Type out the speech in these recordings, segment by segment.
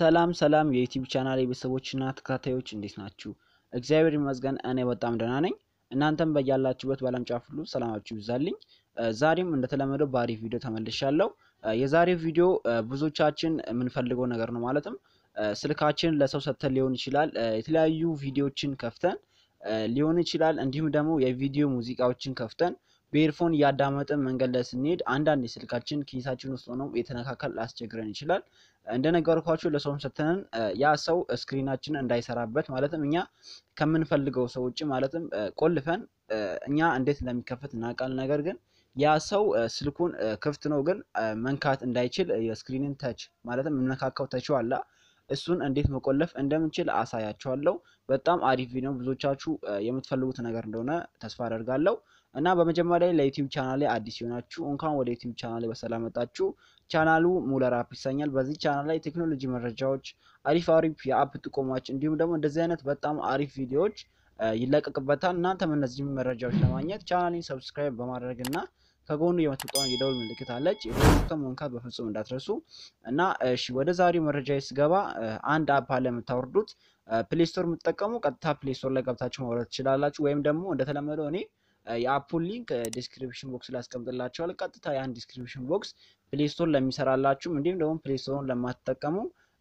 ሰላም ሰላም የዩቲዩብ ቻናል የቤተሰቦችና ተከታታዮች እንዴት ናችሁ? እግዚአብሔር ይመስገን እኔ በጣም ደህና ነኝ። እናንተም በያላችሁበት በዓለም ጫፍ ሁሉ ሰላማችሁ ይብዛልኝ። ዛሬም እንደተለመደው በአሪፍ ቪዲዮ ተመልሻለሁ። የዛሬው ቪዲዮ ብዙዎቻችን የምንፈልገው ነገር ነው። ማለትም ስልካችን ለሰው ሰጥተን ሊሆን ይችላል፣ የተለያዩ ቪዲዮዎችን ከፍተን ሊሆን ይችላል፣ እንዲሁም ደግሞ የቪዲዮ ሙዚቃዎችን ከፍተን በኤርፎን እያዳመጠን መንገድ ላይ ስንሄድ አንዳንድ የስልካችን ኪሳችን ውስጥ ሆነው የተነካከል ላስቸግረን ይችላል። እንደነገርኳችሁ ለሰውም ሰተንን ያ ሰው ስክሪናችን እንዳይሰራበት ማለትም እኛ ከምንፈልገው ሰው ውጭ ማለትም ቆልፈን እኛ እንዴት እንደሚከፈት እናውቃል። ነገር ግን ያ ሰው ስልኩን ክፍት ነው ግን መንካት እንዳይችል የስክሪንን ተች ማለትም የምነካካው ተች አላ እሱን እንዴት መቆለፍ እንደምንችል አሳያችኋለሁ። በጣም አሪፍ ቪዲዮ ብዙዎቻችሁ የምትፈልጉት ነገር እንደሆነ ተስፋ አደርጋለሁ እና በመጀመሪያ ለዩቲዩብ ቻናል አዲስ ሲሆናችሁ እንኳን ወደ ዩቲዩብ ቻናሌ በሰላም መጣችሁ። ቻናሉ ሙለር አፕ ይሰኛል። በዚህ ቻናል ላይ ቴክኖሎጂ መረጃዎች፣ አሪፍ አሪፍ የአፕ ጥቆማዎች እንዲሁም ደግሞ እንደዚህ አይነት በጣም አሪፍ ቪዲዮዎች ይለቀቅበታል። እናንተም እነዚህም መረጃዎች ለማግኘት ቻናሊን ሰብስክራይብ በማድረግ እና ከጎኑ የምትወጣውን የደውል ምልክት አለች። የተሰጠ መንካት በፍጹም እንዳትረሱ እና እሺ፣ ወደ ዛሬው መረጃ ስገባ አንድ አፕ አለ የምታወርዱት ፕሌይ ስቶር የምትጠቀሙ ቀጥታ ፕሌይ ስቶር ላይ ገብታችሁ ማውረድ ትችላላችሁ። ወይም ደግሞ እንደተለመደው እኔ የአፑን ሊንክ ዲስክሪፕሽን ቦክስ ላይ አስቀምጥላችኋል። ቀጥታ ያን ዲስክሪፕሽን ቦክስ ፕሌይ ስቶር ለሚሰራላችሁም እንዲሁም ደግሞ ፕሌይ ለማትጠቀሙ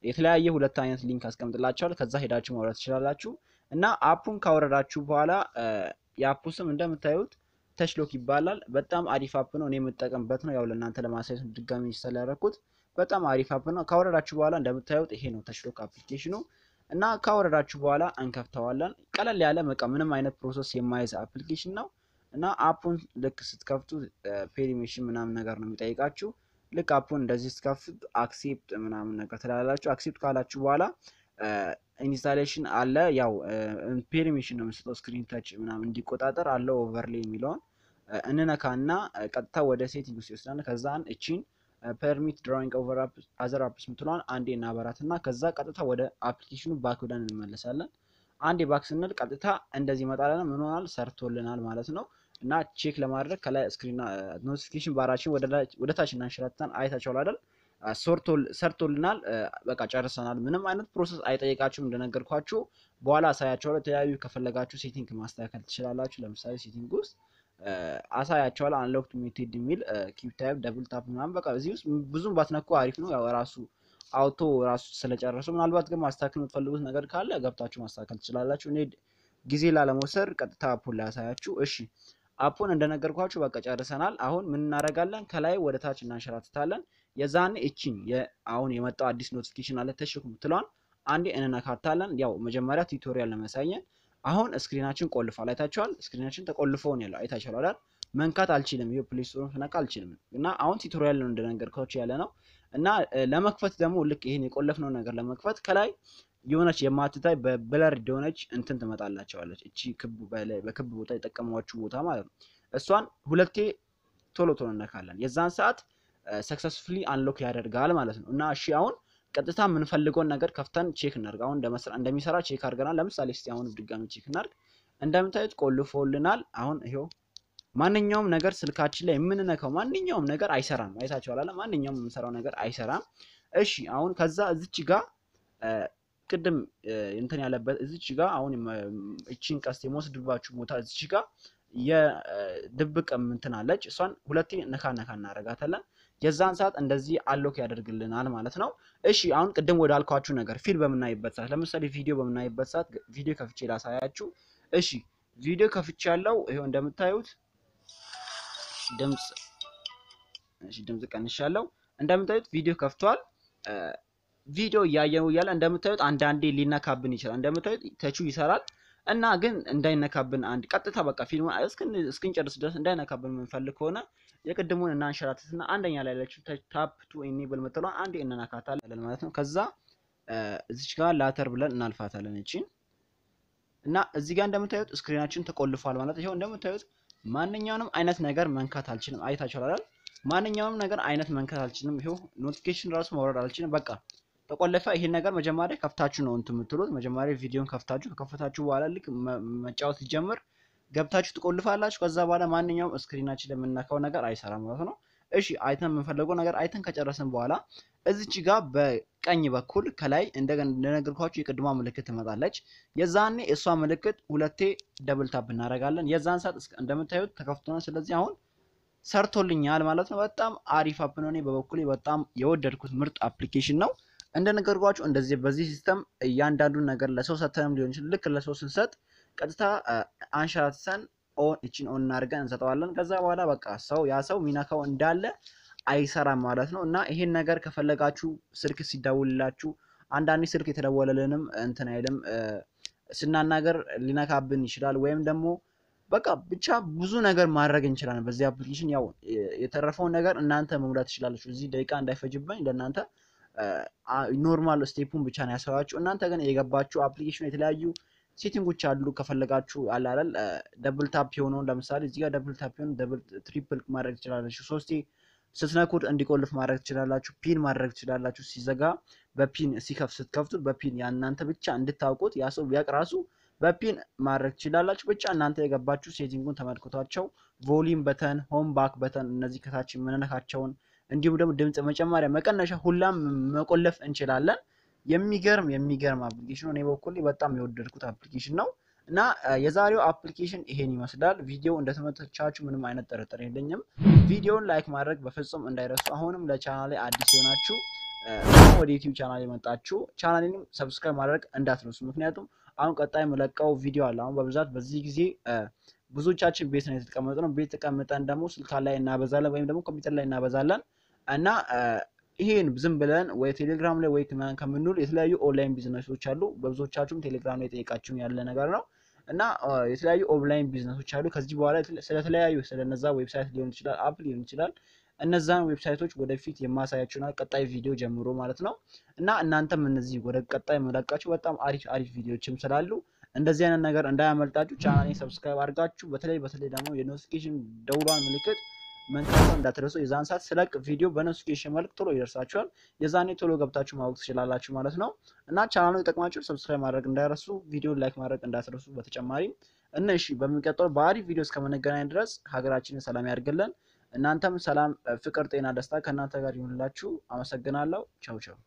የተለያየ ሁለት አይነት ሊንክ አስቀምጥላችኋል። ከዛ ሄዳችሁ ማውረድ ትችላላችሁ እና አፑን ካወረዳችሁ በኋላ የአፑ ስም እንደምታዩት ተችሎክ ይባላል። በጣም አሪፍ አፕ ነው። እኔ የምጠቀምበት ነው። ያው ለእናንተ ለማሳየት ድጋሚ ስላደረኩት በጣም አሪፍ አፕ ነው። ካወረዳችሁ በኋላ እንደምታዩት ይሄ ነው ተችሎክ አፕሊኬሽኑ እና ካወረዳችሁ በኋላ እንከፍተዋለን። ቀለል ያለ በቃ ምንም አይነት ፕሮሰስ የማይዝ አፕሊኬሽን ነው እና አፑን ልክ ስትከፍቱ ፔሪሜሽን ምናምን ነገር ነው የሚጠይቃችሁ። ልክ አፑን እንደዚህ ስትከፍቱ አክሴፕት ምናምን ነገር ትላላችሁ። አክሴፕት ካላችሁ በኋላ ኢንስታሌሽን አለ። ያው ፔርሚሽን ነው የምንሰጠው ስክሪን ተች ምናምን እንዲቆጣጠር አለው ኦቨርሌ የሚለውን እንነካና ቀጥታ ወደ ሴቲንግ ውስጥ ይወስዳል። ከዛን እቺን ፐርሚት ድራዊንግ ኦቨር አዘር አፕስ ምትሏን አንዴ እናበራትና ከዛ ቀጥታ ወደ አፕሊኬሽኑ ባክ ብለን እንመለሳለን። አንዴ ባክ ስንል ቀጥታ እንደዚህ ይመጣለን። ምን ሆናል? ሰርቶልናል ማለት ነው። እና ቼክ ለማድረግ ከላይ ስክሪን ኖቲፊኬሽን ባራችን ወደ ታች እናንሸራትተን አይታችኋል አይደል? ሰርቶልናል። በቃ ጨርሰናል። ምንም አይነት ፕሮሰስ አይጠይቃችሁም። እንደነገርኳችሁ በኋላ አሳያቸዋለሁ። የተለያዩ ከፈለጋችሁ ሴቲንግ ማስተካከል ትችላላችሁ። ለምሳሌ ሴቲንግ ውስጥ አሳያቸዋለሁ። አንሎክት ሚቴድ የሚል ኪው ታይፕ ደብል ታፕ ምናምን በቃ እዚህ ውስጥ ብዙም ባትነኩ አሪፍ ነው። ያው ራሱ አውቶ ራሱ ስለጨረሱ ምናልባት ግን ማስተካከል የምትፈልጉት ነገር ካለ ገብታችሁ ማስተካከል ትችላላችሁ። እኔ ጊዜ ላለመውሰድ ቀጥታ አፑን ላሳያችሁ። እሺ አፑን እንደነገርኳችሁ በቃ ጨርሰናል። አሁን ምን እናደርጋለን? ከላይ ወደ ታች እናንሸራትታለን። የዛን እቺን አሁን የመጣው አዲስ ኖቲፊኬሽን አለ ተሽኩም ትሏን አንዴ እንነካታለን። ያው መጀመሪያ ቱቶሪያል ለመሳየን አሁን ስክሪናችን ቆልፏል። አይታችኋል? ስክሪናችን ተቆልፎ ነው ያለው። አይታችኋል አይደል? መንካት አልችልም። ይሄ ፕሌይ ስቶር ስነካ አልችልም። እና አሁን ቱቶሪያል ነው እንደነገርኳችሁ ያለ ነው። እና ለመክፈት ደግሞ ልክ ይሄን የቆለፍነው ነገር ለመክፈት ከላይ የሆነች የማትታይ በብለር እንደሆነች እንትን ትመጣላቸዋለች። እቺ ክብ በክብ ቦታ የጠቀሟችሁ ቦታ ማለት ነው። እሷን ሁለቴ ቶሎ ቶሎ እነካለን። የዛን ሰዓት ሰክሰስፉሊ አንሎክ ያደርጋል ማለት ነው። እና እሺ አሁን ቀጥታ የምንፈልገውን ነገር ከፍተን ቼክ እናድርግ። አሁን እንደሚሰራ ቼክ አድርገናል። ለምሳሌ እስኪ አሁን ድጋሚ ቼክ እናርግ። እንደምታዩት ቆልፎልናል። አሁን ይሄው ማንኛውም ነገር ስልካችን ላይ የምንነካው ማንኛውም ነገር አይሰራም። አይታችኋል ማንኛውም የምንሰራው ነገር አይሰራም። እሺ አሁን ከዛ እዚች ጋር ቅድም እንትን ያለበት እዚች ጋ አሁን እቺን ቀስት የመወስድባችሁ ቦታ እዚች ጋ የድብቅ እንትን አለች። እሷን ሁለቴ ነካ ነካ እናደርጋታለን። የዛን ሰዓት እንደዚህ አሎክ ያደርግልናል ማለት ነው። እሺ አሁን ቅድም ወደ አልኳችሁ ነገር ፊል በምናይበት ሰዓት ለምሳሌ ቪዲዮ በምናይበት ሰዓት ቪዲዮ ከፍቼ ላሳያችሁ። እሺ ቪዲዮ ከፍቼ ያለው ይሄው እንደምታዩት ድምጽ እሺ ድምጽ ቀንሻለሁ። እንደምታዩት ቪዲዮ ከፍቷል። ቪዲዮ እያየነው እያለ እንደምታዩት አንዳንዴ ሊነካብን ይችላል። እንደምታዩት ተቹ ይሰራል እና ግን እንዳይነካብን አንድ ቀጥታ በቃ ፊልሙ እስክንጨርስ ድረስ እንዳይነካብን የምንፈልግ ከሆነ የቅድሙን እናንሸራተትና አንደኛ ላይ ያለችው ታፕ ቱ ኢኔብል ምትለዋ አንድ እንነካታለን ማለት ነው። ከዛ እዚች ጋር ላተር ብለን እናልፋታለን እቺን እና እዚህ ጋር እንደምታዩት ስክሪናችን ተቆልፏል ማለት ይኸው እንደምታዩት ማንኛውንም አይነት ነገር መንካት አልችልም። አይታችኋል። ማንኛውንም ነገር አይነት መንካት አልችልም። ይኸው ኖቲፊኬሽን ራሱ ማውረድ አልችልም። በቃ ተቆለፈ። ይሄን ነገር መጀመሪያ ከፍታችሁ ነው እንትን የምትሉት። መጀመሪያ ቪዲዮን ከፍታችሁ ከከፈታችሁ በኋላ ልክ መጫወት ሲጀምር ገብታችሁ ትቆልፋላችሁ። ከዛ በኋላ ማንኛውም ስክሪናችን ለምናካው ነገር አይሰራም ማለት ነው። እሺ አይተን የምንፈልገው ነገር አይተን ከጨረስን በኋላ እዚች ጋር በቀኝ በኩል ከላይ እንደገና እንደነገርኳችሁ የቅድሟ ምልክት ትመጣለች። የዛኔ እሷ ምልክት ሁለቴ ደብል ታፕ እናደርጋለን። የዛን ሰዓት እንደምታዩት ተከፍቶናል። ስለዚህ አሁን ሰርቶልኛል ማለት ነው። በጣም አሪፍ አፕ ነው። እኔ በበኩሌ በጣም የወደድኩት ምርጥ አፕሊኬሽን ነው። እንደነገርኳችሁ እንደዚህ በዚህ ሲስተም እያንዳንዱን ነገር ለሰው ሰተንም ሊሆን ይችላል። ልክ ለሰው ስንሰጥ ቀጥታ አንሸራትተን ኦን እቺን ኦን እናድርገን እንሰጠዋለን። ከዛ በኋላ በቃ ሰው ያ ሰው ሚነካው እንዳለ አይሰራም ማለት ነው። እና ይሄን ነገር ከፈለጋችሁ ስልክ ሲደውልላችሁ አንዳንዴ ስልክ የተደወለልንም እንትን አይልም ስናናገር ሊነካብን ይችላል። ወይም ደግሞ በቃ ብቻ ብዙ ነገር ማድረግ እንችላለን በዚህ አፕሊኬሽን። ያው የተረፈውን ነገር እናንተ መሙላት ትችላለች። እዚህ ደቂቃ እንዳይፈጅብኝ ለእናንተ ኖርማል ስቴፑን ብቻ ነው ያሳያችሁ። እናንተ ግን የገባችሁ አፕሊኬሽን የተለያዩ ሴቲንጎች አሉ። ከፈለጋችሁ አላላል ደብል ታፕ የሆነውን ለምሳሌ እዚህ ጋር ደብል ታፕ የሆነ ደብል ትሪፕል ማድረግ ትችላላችሁ። ሶስቴ ስትነኩት እንዲቆልፍ ማድረግ ትችላላችሁ። ፒን ማድረግ ትችላላችሁ። ሲዘጋ በፒን ሲከፍ ስትከፍቱት በፒን እናንተ ብቻ እንድታውቁት ያ ሰው ቢያቅ ራሱ በፒን ማድረግ ትችላላችሁ። ብቻ እናንተ የገባችሁ ሴቲንጉን ተመልክቷቸው ቮሊም በተን፣ ሆም ባክ በተን እነዚህ ከታች የምንነካቸውን እንዲሁም ደግሞ ድምፅ መጨመሪያ፣ መቀነሻ ሁላም መቆለፍ እንችላለን። የሚገርም የሚገርም አፕሊኬሽን ነው። እኔ በጣም የወደድኩት አፕሊኬሽን ነው እና የዛሬው አፕሊኬሽን ይሄን ይመስላል። ቪዲዮ እንደተመቻችሁ ምንም አይነት ጥርጥር የለኝም። ቪዲዮውን ላይክ ማድረግ በፍጹም እንዳይረሱ። አሁንም ለቻናሌ አዲስ የሆናችሁ ወደ ዩቲዩብ ቻናል የመጣችሁ ቻናሌንም ሰብስክራይብ ማድረግ እንዳትረሱ። ምክንያቱም አሁን ቀጣይ የምለቀው ቪዲዮ አለ። አሁን በብዛት በዚህ ጊዜ ብዙዎቻችን ቤት ነው የተቀመጠ ነው። ቤት ተቀምጠን ደግሞ ስልካ ላይ እናበዛለን ወይም ደግሞ ኮምፒውተር ላይ እናበዛለን። እና ይሄን ዝም ብለን ወይ ቴሌግራም ላይ ወይ ምናምን ከምንውል የተለያዩ ኦንላይን ቢዝነሶች አሉ። በብዙዎቻችሁም ቴሌግራም ላይ ጠይቃችሁን ያለ ነገር ነው እና የተለያዩ ኦንላይን ቢዝነሶች አሉ። ከዚህ በኋላ ስለተለያዩ ስለነዛ ዌብሳይት ሊሆን ይችላል፣ አፕ ሊሆን ይችላል እነዛን ዌብሳይቶች ወደፊት የማሳያችሁና ቀጣይ ቪዲዮ ጀምሮ ማለት ነው እና እናንተም እነዚህ ወደ ቀጣይ መለቃችሁ በጣም አሪፍ አሪፍ ቪዲዮችም ስላሉ እንደዚህ አይነት ነገር እንዳያመልጣችሁ ቻናሌን ሰብስክራይብ አድርጋችሁ በተለይ በተለይ ደግሞ የኖቲፊኬሽን ደውሏን ምልክት መንካት እንዳትረሱ። የዛን ሰዓት ስለቅ ቪዲዮ በኖቲፊኬሽን መልክ ቶሎ ይደርሳችኋል። የዛኔ ቶሎ ገብታችሁ ማወቅ ትችላላችሁ ማለት ነው። እና ቻናሉ ይጠቅማችሁ ሰብስክራይብ ማድረግ እንዳይረሱ፣ ቪዲዮ ላይክ ማድረግ እንዳትረሱ። በተጨማሪም እና እሺ፣ በሚቀጥለው በአሪፍ ቪዲዮ እስከምንገናኝ ድረስ ሀገራችንን ሰላም ያድርግልን። እናንተም ሰላም፣ ፍቅር፣ ጤና፣ ደስታ ከእናንተ ጋር ይሁንላችሁ። አመሰግናለሁ። ቸው ቸው